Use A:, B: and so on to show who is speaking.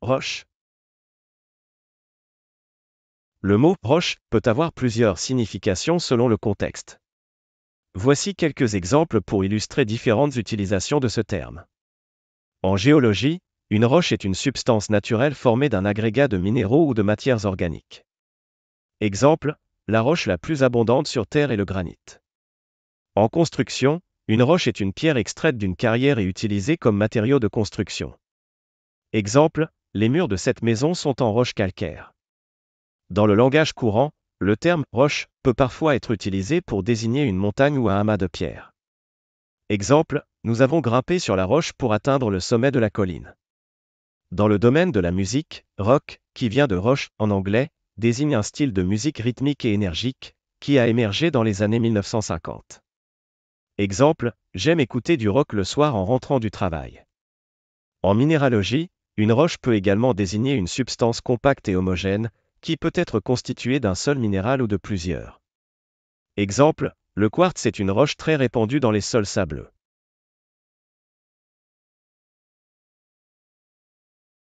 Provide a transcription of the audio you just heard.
A: roche. Le mot
B: roche peut avoir plusieurs significations selon le contexte. Voici quelques exemples pour illustrer différentes utilisations de ce terme. En géologie, une roche est une substance naturelle formée d'un agrégat de minéraux ou de matières organiques. Exemple, la roche la plus abondante sur Terre est le granit. En construction, une roche est une pierre extraite d'une carrière et utilisée comme matériau de construction. Exemple, les murs de cette maison sont en roche calcaire. Dans le langage courant, le terme roche peut parfois être utilisé pour désigner une montagne ou un amas de pierres. Exemple, nous avons grimpé sur la roche pour atteindre le sommet de la colline. Dans le domaine de la musique, rock, qui vient de roche en anglais, désigne un style de musique rythmique et énergique, qui a émergé dans les années 1950. Exemple, j'aime écouter du rock le soir en rentrant du travail. En minéralogie, une roche peut également désigner une substance compacte et homogène, qui peut être constituée d'un seul minéral ou de plusieurs. Exemple, le quartz est une roche très répandue
A: dans les sols sableux.